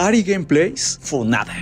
Ari Gameplays nada.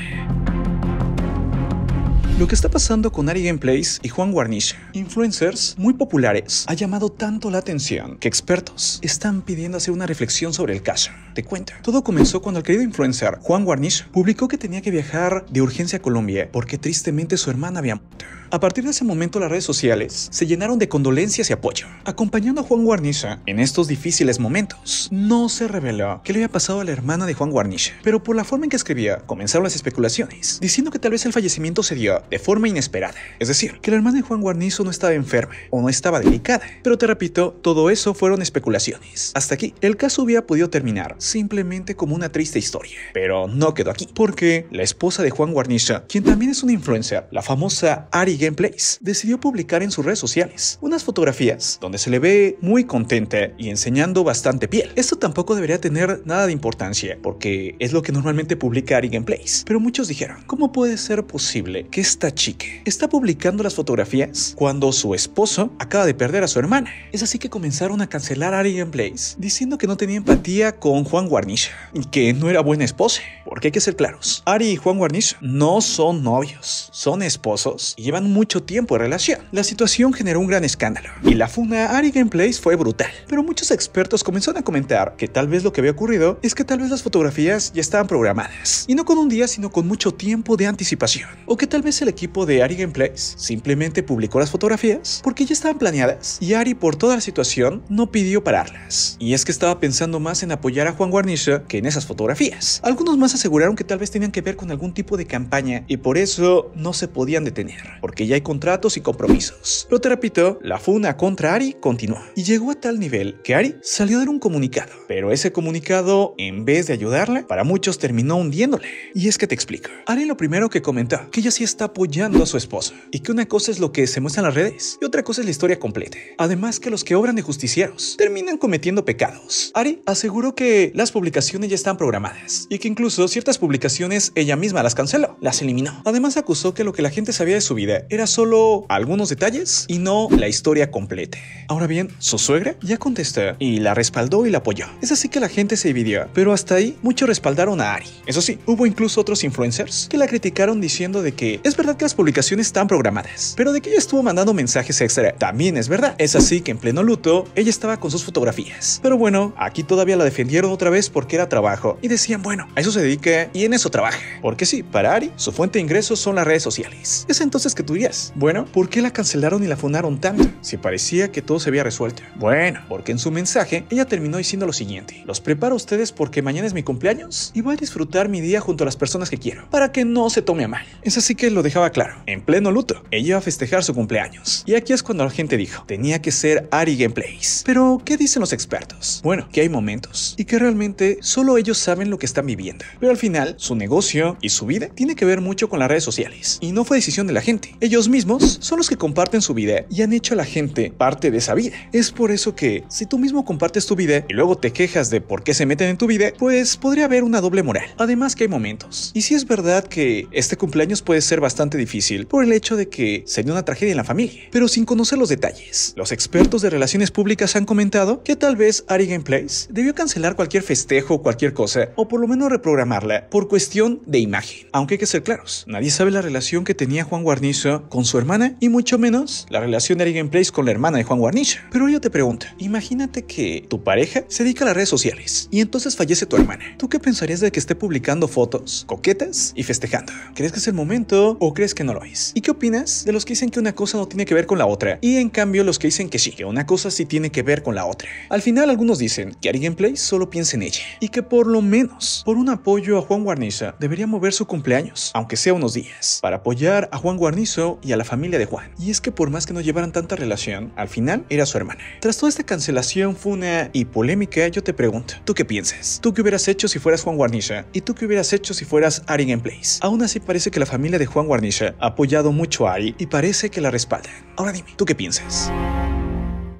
Lo que está pasando con Ari Gameplays y Juan guarnish influencers muy populares, ha llamado tanto la atención que expertos están pidiendo hacer una reflexión sobre el caso. Te cuento. Todo comenzó cuando el querido influencer Juan guarnish publicó que tenía que viajar de urgencia a Colombia porque tristemente su hermana había muerto. A partir de ese momento las redes sociales se llenaron de condolencias y apoyo, acompañando a Juan Guarniza en estos difíciles momentos. No se reveló qué le había pasado a la hermana de Juan Guarniza, pero por la forma en que escribía comenzaron las especulaciones, diciendo que tal vez el fallecimiento se dio de forma inesperada, es decir, que la hermana de Juan Guarnizo no estaba enferma o no estaba delicada. Pero te repito, todo eso fueron especulaciones. Hasta aquí, el caso hubiera podido terminar simplemente como una triste historia, pero no quedó aquí, porque la esposa de Juan Guarniza, quien también es una influencer, la famosa Ari gameplays, decidió publicar en sus redes sociales unas fotografías donde se le ve muy contenta y enseñando bastante piel. Esto tampoco debería tener nada de importancia, porque es lo que normalmente publica Ari Gameplays. Pero muchos dijeron, ¿cómo puede ser posible que esta chica está publicando las fotografías cuando su esposo acaba de perder a su hermana? Es así que comenzaron a cancelar a Ari Gameplays, diciendo que no tenía empatía con Juan Guarnizo y que no era buena esposa. Porque hay que ser claros, Ari y Juan Guarnizo no son novios, son esposos y llevan mucho tiempo en relación. La situación generó un gran escándalo y la funa a Ari Gameplays fue brutal, pero muchos expertos comenzaron a comentar que tal vez lo que había ocurrido es que tal vez las fotografías ya estaban programadas, y no con un día sino con mucho tiempo de anticipación, o que tal vez el equipo de Ari Gameplays simplemente publicó las fotografías porque ya estaban planeadas y Ari por toda la situación no pidió pararlas. Y es que estaba pensando más en apoyar a Juan Guarnisha que en esas fotografías. Algunos más aseguraron que tal vez tenían que ver con algún tipo de campaña y por eso no se podían detener, que ya hay contratos y compromisos. Pero te repito, la funa contra Ari continuó y llegó a tal nivel que Ari salió a dar un comunicado, pero ese comunicado, en vez de ayudarle, para muchos terminó hundiéndole. Y es que te explico. Ari lo primero que comentó, que ella sí está apoyando a su esposa y que una cosa es lo que se muestra en las redes y otra cosa es la historia completa. Además que los que obran de justicieros terminan cometiendo pecados. Ari aseguró que las publicaciones ya están programadas y que incluso ciertas publicaciones ella misma las canceló, las eliminó. Además acusó que lo que la gente sabía de su vida era solo algunos detalles y no la historia completa. Ahora bien, su suegra ya contestó y la respaldó y la apoyó. Es así que la gente se dividió, pero hasta ahí muchos respaldaron a Ari. Eso sí, hubo incluso otros influencers que la criticaron diciendo de que es verdad que las publicaciones están programadas, pero de que ella estuvo mandando mensajes extra también es verdad. Es así que en pleno luto, ella estaba con sus fotografías. Pero bueno, aquí todavía la defendieron otra vez porque era trabajo y decían, bueno, a eso se dedica y en eso trabaja. Porque sí, para Ari, su fuente de ingresos son las redes sociales. Es entonces que tuvimos bueno, ¿por qué la cancelaron y la funaron tanto? Si parecía que todo se había resuelto. Bueno, porque en su mensaje ella terminó diciendo lo siguiente. Los preparo a ustedes porque mañana es mi cumpleaños y voy a disfrutar mi día junto a las personas que quiero, para que no se tome a mal. Es así que lo dejaba claro, en pleno luto, ella iba a festejar su cumpleaños. Y aquí es cuando la gente dijo, tenía que ser Ari Gameplays. Pero, ¿qué dicen los expertos? Bueno, que hay momentos y que realmente solo ellos saben lo que están viviendo. Pero al final, su negocio y su vida tiene que ver mucho con las redes sociales. Y no fue decisión de la gente. Ellos mismos son los que comparten su vida y han hecho a la gente parte de esa vida. Es por eso que si tú mismo compartes tu vida y luego te quejas de por qué se meten en tu vida, pues podría haber una doble moral. Además que hay momentos. Y si es verdad que este cumpleaños puede ser bastante difícil por el hecho de que sería una tragedia en la familia, pero sin conocer los detalles. Los expertos de relaciones públicas han comentado que tal vez Ari Gameplays debió cancelar cualquier festejo o cualquier cosa, o por lo menos reprogramarla por cuestión de imagen. Aunque hay que ser claros, nadie sabe la relación que tenía Juan Guarnizo con su hermana y mucho menos la relación de Ari Gameplays con la hermana de Juan Guarnicha. Pero yo te pregunto, imagínate que tu pareja se dedica a las redes sociales y entonces fallece tu hermana. ¿Tú qué pensarías de que esté publicando fotos coquetas y festejando? ¿Crees que es el momento o crees que no lo es? ¿Y qué opinas de los que dicen que una cosa no tiene que ver con la otra y en cambio los que dicen que sí, que una cosa sí tiene que ver con la otra? Al final algunos dicen que Ari Gameplays solo piensa en ella y que por lo menos por un apoyo a Juan Guarniza debería mover su cumpleaños, aunque sea unos días, para apoyar a Juan Guarnizo y a la familia de Juan. Y es que por más que no llevaran tanta relación, al final era su hermana. Tras toda esta cancelación, funa y polémica, yo te pregunto, ¿tú qué piensas? ¿Tú qué hubieras hecho si fueras Juan Guarniza? ¿Y tú qué hubieras hecho si fueras Ari en Place? Aún así parece que la familia de Juan Guarniza ha apoyado mucho a Ari y parece que la respaldan. Ahora dime, ¿tú qué piensas?